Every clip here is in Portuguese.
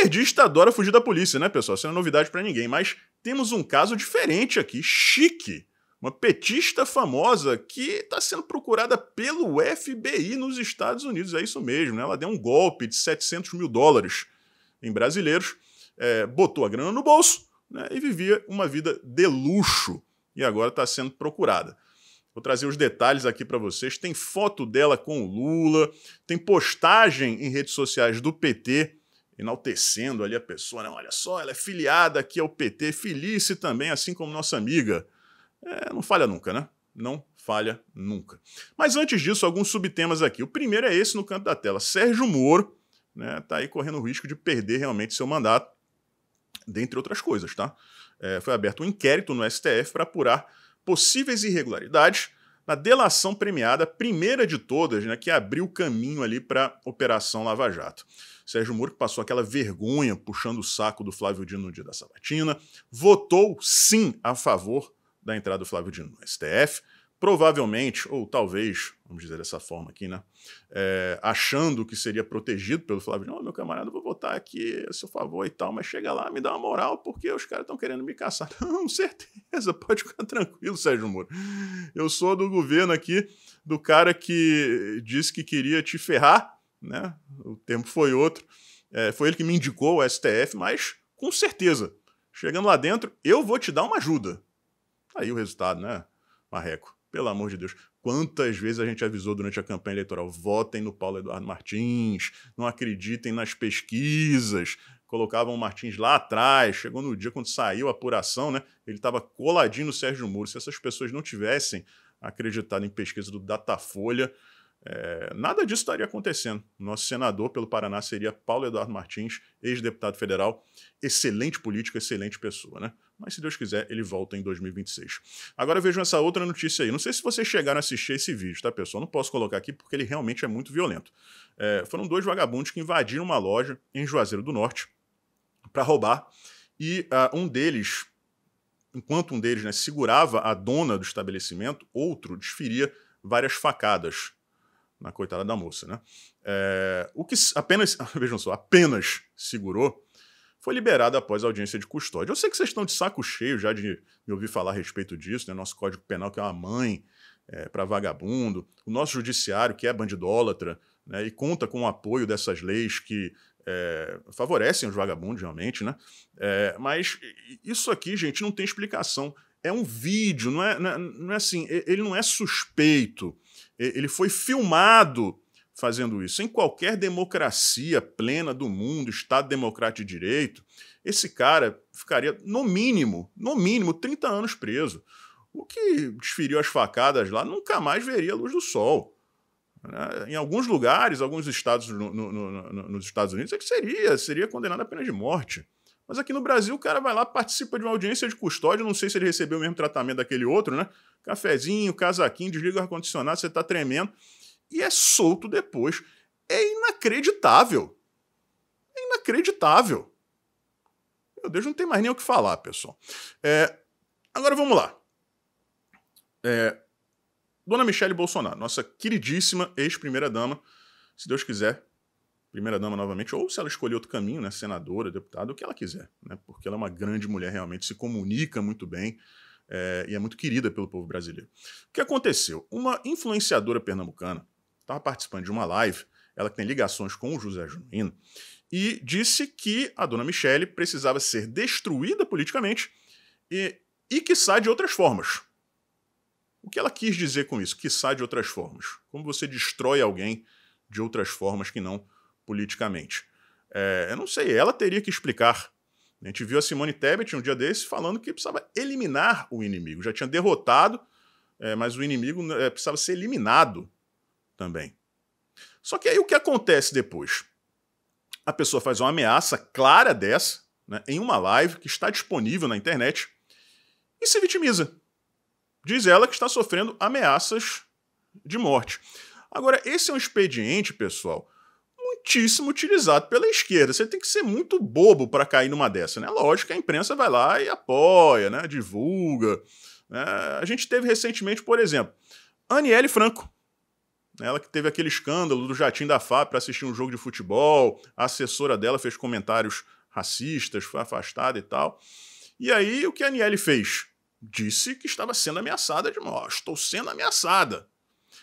Esquerdista adora fugir da polícia, né, pessoal? Isso não é novidade para ninguém, mas temos um caso diferente aqui, chique. Uma petista famosa que está sendo procurada pelo FBI nos Estados Unidos, é isso mesmo, né? Ela deu um golpe de 700 mil dólares em brasileiros, é, botou a grana no bolso né, e vivia uma vida de luxo e agora está sendo procurada. Vou trazer os detalhes aqui para vocês. Tem foto dela com o Lula, tem postagem em redes sociais do PT enaltecendo ali a pessoa, né? Olha só, ela é filiada aqui ao PT, filice também, assim como nossa amiga. É, não falha nunca, né? Não falha nunca. Mas antes disso, alguns subtemas aqui. O primeiro é esse no canto da tela. Sérgio Moro né, tá aí correndo o risco de perder realmente seu mandato, dentre outras coisas, tá? É, foi aberto um inquérito no STF para apurar possíveis irregularidades na delação premiada, primeira de todas, né, que abriu o caminho ali para Operação Lava Jato. Sérgio Moro, que passou aquela vergonha puxando o saco do Flávio Dino no dia da sabatina, votou sim a favor da entrada do Flávio Dino no STF, provavelmente, ou talvez, vamos dizer dessa forma aqui, né? É, achando que seria protegido pelo Flávio, meu camarada, vou votar aqui a seu favor e tal, mas chega lá, me dá uma moral, porque os caras estão querendo me caçar. Não, certeza, pode ficar tranquilo, Sérgio Moro. Eu sou do governo aqui, do cara que disse que queria te ferrar, né? O tempo foi outro. É, foi ele que me indicou o STF, mas com certeza, chegando lá dentro, eu vou te dar uma ajuda. Tá aí o resultado, né, Marreco? Pelo amor de Deus, quantas vezes a gente avisou durante a campanha eleitoral: votem no Paulo Eduardo Martins, não acreditem nas pesquisas. Colocavam o Martins lá atrás, chegou no dia quando saiu a apuração, né? Ele estava coladinho no Sérgio Moro. Se essas pessoas não tivessem acreditado em pesquisa do Datafolha, é, nada disso estaria acontecendo. Nosso senador pelo Paraná seria Paulo Eduardo Martins, ex-deputado federal, excelente político, excelente pessoa, né? Mas se Deus quiser, ele volta em 2026. Agora vejam essa outra notícia aí. Não sei se vocês chegaram a assistir esse vídeo, tá, pessoal? Não posso colocar aqui porque ele realmente é muito violento. É, foram dois vagabundos que invadiram uma loja em Juazeiro do Norte para roubar e uh, um deles, enquanto um deles né, segurava a dona do estabelecimento, outro desferia várias facadas na coitada da moça, né? É, o que apenas, vejam só, apenas segurou foi liberada após a audiência de custódia. Eu sei que vocês estão de saco cheio já de me ouvir falar a respeito disso, né? Nosso Código Penal, que é uma mãe é, para vagabundo, o nosso judiciário, que é bandidólatra, né? e conta com o apoio dessas leis que é, favorecem os vagabundos, realmente, né? É, mas isso aqui, gente, não tem explicação. É um vídeo, não é, não é, não é assim, ele não é suspeito ele foi filmado fazendo isso. Em qualquer democracia plena do mundo, Estado democrático de direito, esse cara ficaria, no mínimo, no mínimo, 30 anos preso. O que desferiu as facadas lá nunca mais veria a luz do sol. Né? Em alguns lugares, alguns estados no, no, no, nos Estados Unidos, é que seria, seria condenado à pena de morte. Mas aqui no Brasil o cara vai lá, participa de uma audiência de custódia, não sei se ele recebeu o mesmo tratamento daquele outro, né? Cafezinho, casaquinho, desliga o ar-condicionado, você tá tremendo. E é solto depois. É inacreditável. É inacreditável. Meu Deus, não tem mais nem o que falar, pessoal. É, agora vamos lá. É, Dona Michele Bolsonaro, nossa queridíssima ex-primeira-dama, se Deus quiser, primeira-dama novamente, ou se ela escolher outro caminho, né, senadora, deputada, o que ela quiser, né, porque ela é uma grande mulher realmente, se comunica muito bem é, e é muito querida pelo povo brasileiro. O que aconteceu? Uma influenciadora pernambucana estava participando de uma live, ela que tem ligações com o José Genuíno, e disse que a dona Michele precisava ser destruída politicamente e, e quiçá, de outras formas. O que ela quis dizer com isso? Quiçá de outras formas. Como você destrói alguém de outras formas que não politicamente. É, eu não sei, ela teria que explicar. A gente viu a Simone Tebet um dia desse falando que precisava eliminar o inimigo. Já tinha derrotado, é, mas o inimigo né, é, precisava ser eliminado também. Só que aí o que acontece depois? A pessoa faz uma ameaça clara dessa, né, em uma live que está disponível na internet, e se vitimiza. Diz ela que está sofrendo ameaças de morte. Agora, esse é um expediente, pessoal, muitíssimo utilizado pela esquerda. Você tem que ser muito bobo para cair numa dessa, né? Lógico que a imprensa vai lá e apoia, né? Divulga. Né? A gente teve recentemente, por exemplo, Aniele Franco. Né? Ela que teve aquele escândalo do jatinho da FAP para assistir um jogo de futebol, a assessora dela fez comentários racistas, foi afastada e tal. E aí o que a Aniele fez? Disse que estava sendo ameaçada de morte. Estou sendo ameaçada.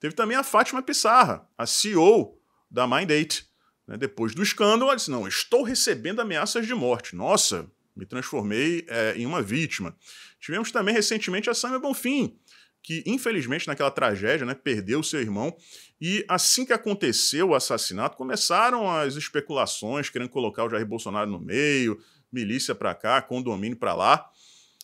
Teve também a Fátima Pissarra, a CEO da Mindate, né? Depois do escândalo, ela disse: não, estou recebendo ameaças de morte. Nossa, me transformei é, em uma vítima. Tivemos também recentemente a Samia Bonfim, que infelizmente naquela tragédia né, perdeu seu irmão. E assim que aconteceu o assassinato, começaram as especulações, querendo colocar o Jair Bolsonaro no meio, milícia para cá, condomínio para lá.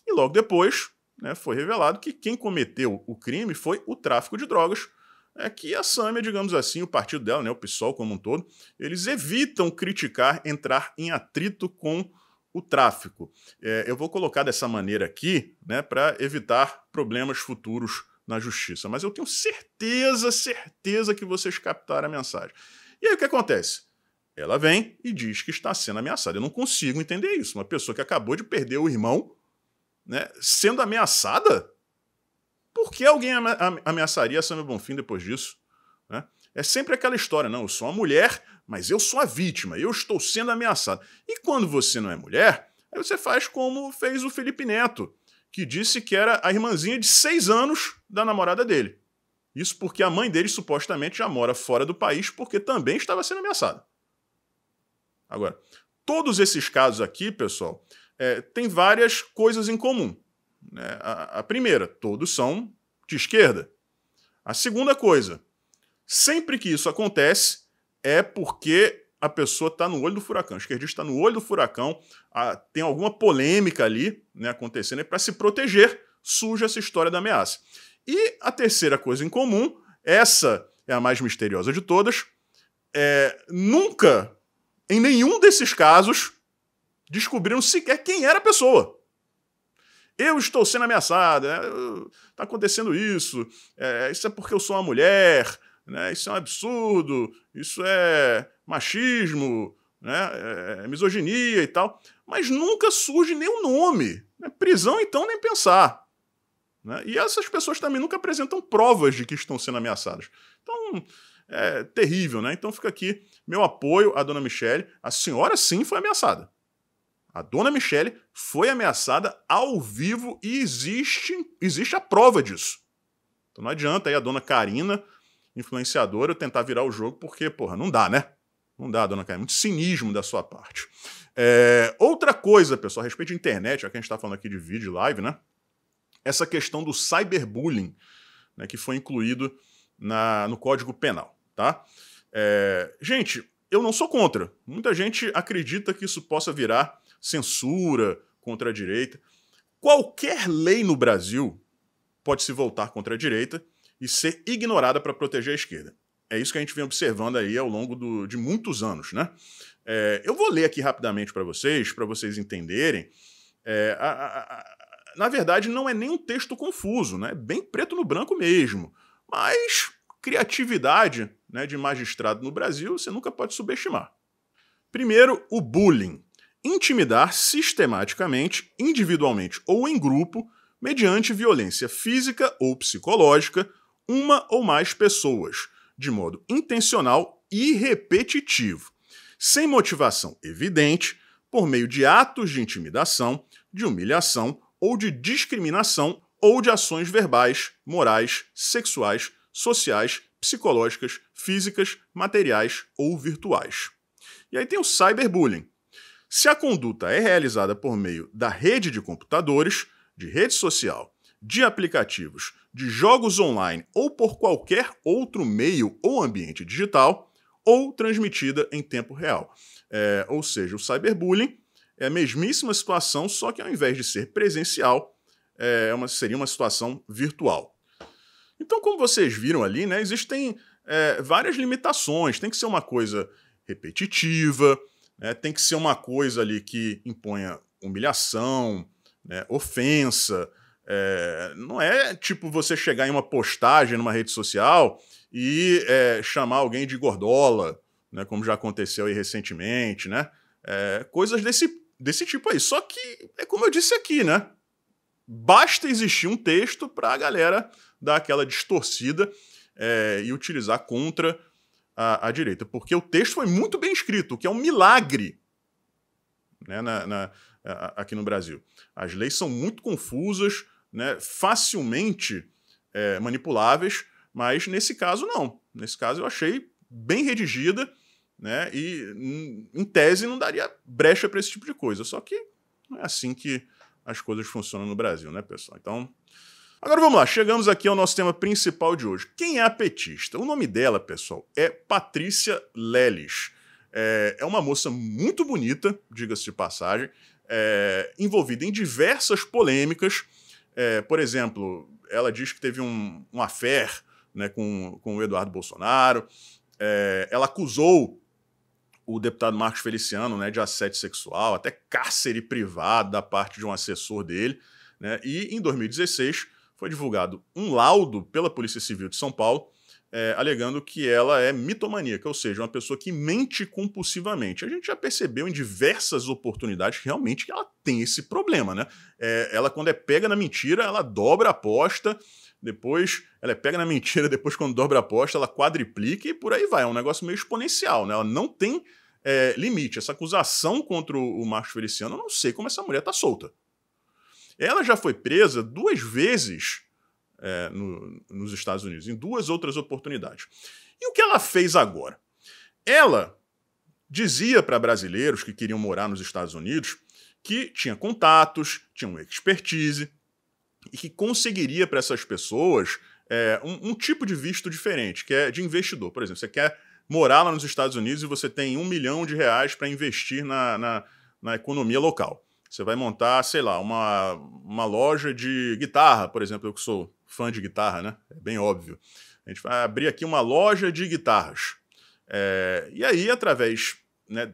E logo depois né, foi revelado que quem cometeu o crime foi o tráfico de drogas é que a Sâmia, digamos assim, o partido dela, né, o PSOL como um todo, eles evitam criticar, entrar em atrito com o tráfico. É, eu vou colocar dessa maneira aqui, né, para evitar problemas futuros na justiça. Mas eu tenho certeza, certeza que vocês captaram a mensagem. E aí o que acontece? Ela vem e diz que está sendo ameaçada. Eu não consigo entender isso. Uma pessoa que acabou de perder o irmão, né, sendo ameaçada por que alguém ameaçaria a Samuel Bonfim depois disso? Né? É sempre aquela história, não, eu sou uma mulher, mas eu sou a vítima, eu estou sendo ameaçado. E quando você não é mulher, aí você faz como fez o Felipe Neto, que disse que era a irmãzinha de seis anos da namorada dele. Isso porque a mãe dele supostamente já mora fora do país porque também estava sendo ameaçada. Agora, todos esses casos aqui, pessoal, é, têm várias coisas em comum. Né? A, a primeira, todos são de esquerda. A segunda coisa, sempre que isso acontece, é porque a pessoa está no olho do furacão. O esquerdista está no olho do furacão, a, tem alguma polêmica ali né, acontecendo, e é para se proteger surge essa história da ameaça. E a terceira coisa em comum, essa é a mais misteriosa de todas, é, nunca, em nenhum desses casos, descobriram sequer quem era a pessoa eu estou sendo ameaçada, né? está acontecendo isso, é, isso é porque eu sou uma mulher, né? isso é um absurdo, isso é machismo, né? É, é misoginia e tal. Mas nunca surge nenhum nome. Né? Prisão, então, nem pensar. Né? E essas pessoas também nunca apresentam provas de que estão sendo ameaçadas. Então, é terrível, né? Então fica aqui meu apoio à dona Michelle. A senhora sim foi ameaçada. A dona Michele foi ameaçada ao vivo e existe, existe a prova disso. Então não adianta aí a dona Karina, influenciadora, tentar virar o jogo, porque, porra, não dá, né? Não dá, dona Karina. Muito cinismo da sua parte. É, outra coisa, pessoal, a respeito de internet, já que a gente está falando aqui de vídeo live, né? Essa questão do cyberbullying, né, que foi incluído na, no Código Penal, tá? É, gente, eu não sou contra. Muita gente acredita que isso possa virar censura contra a direita. Qualquer lei no Brasil pode se voltar contra a direita e ser ignorada para proteger a esquerda. É isso que a gente vem observando aí ao longo do, de muitos anos, né? É, eu vou ler aqui rapidamente para vocês, para vocês entenderem. É, a, a, a, na verdade, não é nem um texto confuso, né? É bem preto no branco mesmo. Mas criatividade né, de magistrado no Brasil você nunca pode subestimar. Primeiro, o bullying intimidar sistematicamente, individualmente ou em grupo, mediante violência física ou psicológica, uma ou mais pessoas, de modo intencional e repetitivo, sem motivação evidente, por meio de atos de intimidação, de humilhação ou de discriminação ou de ações verbais, morais, sexuais, sociais, psicológicas, físicas, materiais ou virtuais. E aí tem o cyberbullying, se a conduta é realizada por meio da rede de computadores, de rede social, de aplicativos, de jogos online ou por qualquer outro meio ou ambiente digital, ou transmitida em tempo real. É, ou seja, o cyberbullying é a mesmíssima situação, só que ao invés de ser presencial, é uma, seria uma situação virtual. Então, como vocês viram ali, né, existem é, várias limitações. Tem que ser uma coisa repetitiva, é, tem que ser uma coisa ali que imponha humilhação, né, ofensa. É, não é tipo você chegar em uma postagem numa rede social e é, chamar alguém de gordola, né, como já aconteceu aí recentemente, né? É, coisas desse, desse tipo aí. Só que é como eu disse aqui, né? Basta existir um texto para a galera dar aquela distorcida é, e utilizar contra à, à direita, porque o texto foi muito bem escrito, o que é um milagre né, na, na, aqui no Brasil. As leis são muito confusas, né, facilmente é, manipuláveis, mas nesse caso não. Nesse caso eu achei bem redigida, né, e hum, em tese não daria brecha para esse tipo de coisa. Só que não é assim que as coisas funcionam no Brasil, né, pessoal? Então, Agora vamos lá, chegamos aqui ao nosso tema principal de hoje. Quem é a petista? O nome dela, pessoal, é Patrícia Leles. É, é, uma moça muito bonita, diga-se de passagem, é, envolvida em diversas polêmicas. É, por exemplo, ela diz que teve um, um affair né, com, com o Eduardo Bolsonaro. É, ela acusou o deputado Marcos Feliciano né, de assédio sexual, até cárcere privado da parte de um assessor dele. Né, e em 2016 foi divulgado um laudo pela Polícia Civil de São Paulo é, alegando que ela é mitomaníaca, ou seja, uma pessoa que mente compulsivamente. A gente já percebeu em diversas oportunidades realmente que ela tem esse problema, né? É, ela, quando é pega na mentira, ela dobra a aposta, depois ela é pega na mentira, depois, quando dobra a aposta, ela quadriplica e por aí vai. É um negócio meio exponencial, né? Ela não tem é, limite. Essa acusação contra o Márcio Feliciano, eu não sei como essa mulher tá solta. Ela já foi presa duas vezes é, no, nos Estados Unidos, em duas outras oportunidades. E o que ela fez agora? Ela dizia para brasileiros que queriam morar nos Estados Unidos que tinha contatos, tinha uma expertise e que conseguiria para essas pessoas é, um, um tipo de visto diferente, que é de investidor. Por exemplo, você quer morar lá nos Estados Unidos e você tem um milhão de reais para investir na, na, na, economia local. Você vai montar, sei lá, uma, uma loja de guitarra, por exemplo, eu que sou fã de guitarra, né? É bem óbvio. A gente vai abrir aqui uma loja de guitarras. É, e aí, através né,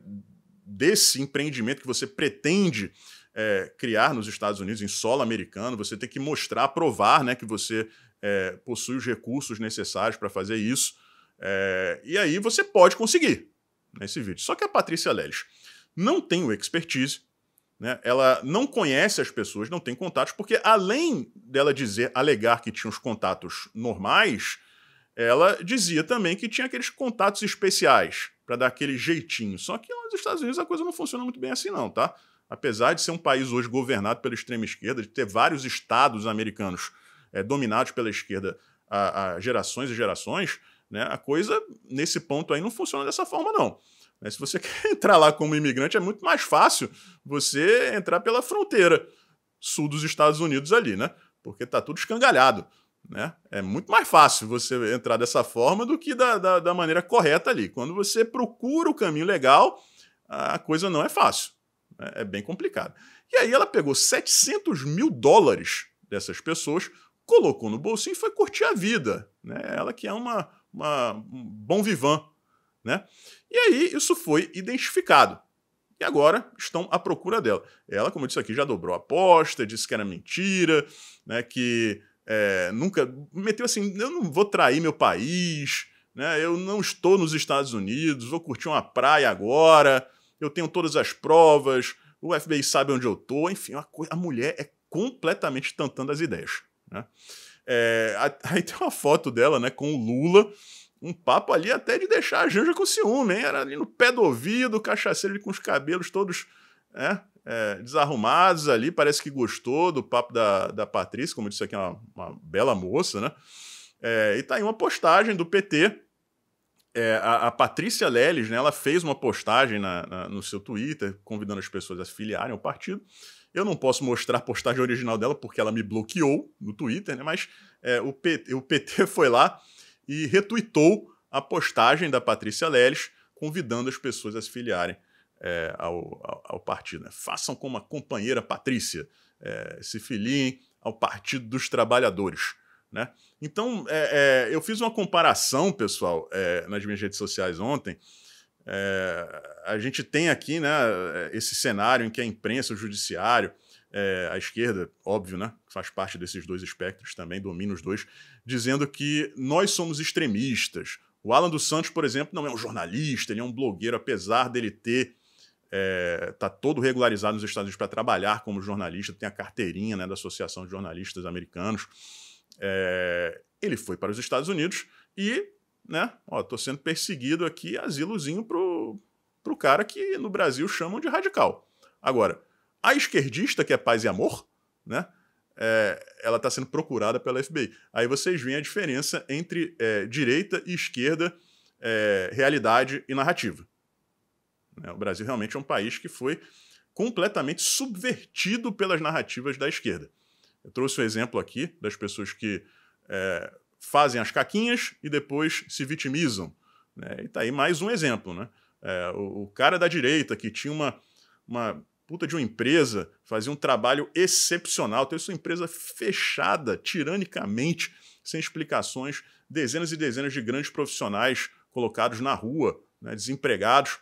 desse empreendimento que você pretende é, criar nos Estados Unidos, em solo americano, você tem que mostrar, provar né, que você é, possui os recursos necessários para fazer isso. É, e aí você pode conseguir nesse né, vídeo. Só que a Patrícia Leles não tem o expertise, né? Ela não conhece as pessoas, não tem contatos, porque além dela dizer, alegar que tinha os contatos normais, ela dizia também que tinha aqueles contatos especiais para dar aquele jeitinho. Só que nos Estados Unidos a coisa não funciona muito bem assim, não, tá? Apesar de ser um país hoje governado pela extrema esquerda, de ter vários estados americanos é, dominados pela esquerda há, há gerações e gerações, né? A coisa nesse ponto aí não funciona dessa forma, não. Né? se você quer entrar lá como imigrante, é muito mais fácil você entrar pela fronteira sul dos Estados Unidos ali, né? Porque tá tudo escangalhado, né? É muito mais fácil você entrar dessa forma do que da, da, da maneira correta ali. Quando você procura o caminho legal, a coisa não é fácil. Né? É bem complicado. E aí ela pegou 700 mil dólares dessas pessoas, colocou no bolsinho e foi curtir a vida. Né? Ela que é uma, uma um bom vivan né? E aí isso foi identificado. E agora estão à procura dela. Ela, como eu disse aqui, já dobrou a aposta, disse que era mentira, né? Que é, nunca meteu assim, eu não vou trair meu país, né? Eu não estou nos Estados Unidos, vou curtir uma praia agora, eu tenho todas as provas, o FBI sabe onde eu tô, enfim, a mulher é completamente tantando as ideias, né? É, aí tem uma foto dela, né, com o Lula, um papo ali até de deixar a Janja com ciúme, hein? Era ali no pé do ouvido, cachaceiro ali com os cabelos todos é, é, desarrumados ali, parece que gostou do papo da, da Patrícia, como eu disse aqui, é uma, uma bela moça, né? É, e tá aí uma postagem do PT. É, a, a, Patrícia Leles, né, ela fez uma postagem na, na, no seu Twitter, convidando as pessoas a se filiarem ao partido. Eu não posso mostrar a postagem original dela porque ela me bloqueou no Twitter, né? Mas é, o, PT, o PT foi lá e retuitou a postagem da Patrícia Leles convidando as pessoas a se filiarem é, ao, ao, ao, partido. Né? Façam como a companheira Patrícia, é, se filiem ao Partido dos Trabalhadores. Né? Então, é, é eu fiz uma comparação, pessoal, é, nas minhas redes sociais ontem. É, a gente tem aqui né, esse cenário em que a imprensa, o judiciário, é, a esquerda, óbvio, né, faz parte desses dois espectros também, domina os dois, dizendo que nós somos extremistas. O Alan dos Santos, por exemplo, não é um jornalista, ele é um blogueiro, apesar dele ter é, tá todo regularizado nos Estados Unidos para trabalhar como jornalista, tem a carteirinha né, da Associação de Jornalistas Americanos. É, ele foi para os Estados Unidos e, né, ó, tô sendo perseguido aqui, asilozinho pro, pro cara que no Brasil chamam de radical. Agora, a esquerdista, que é paz e amor, né? É, ela está sendo procurada pela FBI. Aí vocês veem a diferença entre é, direita e esquerda, é, realidade e narrativa. Né? O Brasil realmente é um país que foi completamente subvertido pelas narrativas da esquerda. Eu trouxe o um exemplo aqui das pessoas que é, fazem as caquinhas e depois se vitimizam. Né? E tá aí mais um exemplo. Né? É, o, o cara da direita que tinha uma, uma puta de uma empresa, fazia um trabalho excepcional, teve sua empresa fechada tiranicamente, sem explicações, dezenas e dezenas de grandes profissionais colocados na rua, né, desempregados,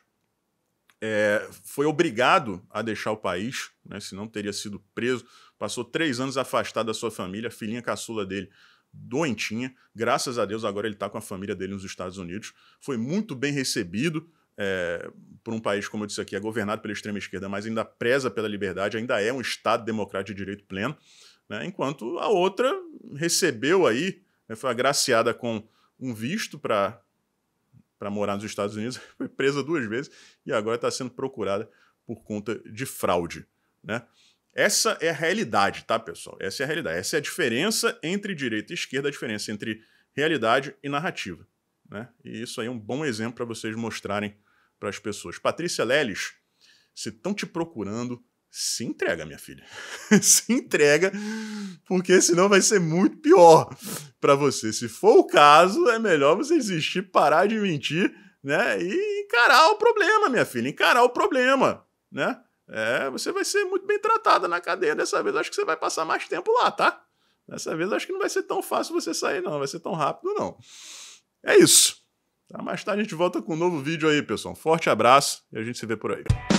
é, foi obrigado a deixar o país, né, senão teria sido preso. Passou três anos afastado da sua família, a filhinha caçula dele doentinha. Graças a Deus, agora ele está com a família dele nos Estados Unidos. Foi muito bem recebido é, por um país, como eu disse aqui, é governado pela extrema-esquerda, mas ainda preza pela liberdade, ainda é um Estado democrático de direito pleno, né? enquanto a outra recebeu aí, né, foi agraciada com um visto para morar nos Estados Unidos, foi presa duas vezes e agora está sendo procurada por conta de fraude. Né? Essa é a realidade, tá, pessoal? Essa é a realidade. Essa é a diferença entre direita e esquerda, a diferença entre realidade e narrativa. Né? E isso aí é um bom exemplo para vocês mostrarem para as pessoas. Patrícia Leles, se estão te procurando, se entrega, minha filha. se entrega, porque senão vai ser muito pior para você. Se for o caso, é melhor você desistir, parar de mentir, né? E encarar o problema, minha filha. Encarar o problema, né? É, você vai ser muito bem tratada na cadeia dessa vez. Acho que você vai passar mais tempo lá, tá? Dessa vez acho que não vai ser tão fácil você sair, não. Vai ser tão rápido, não. É isso. Tá? Mais tarde a gente volta com um novo vídeo aí, pessoal. Um forte abraço e a gente se vê por aí.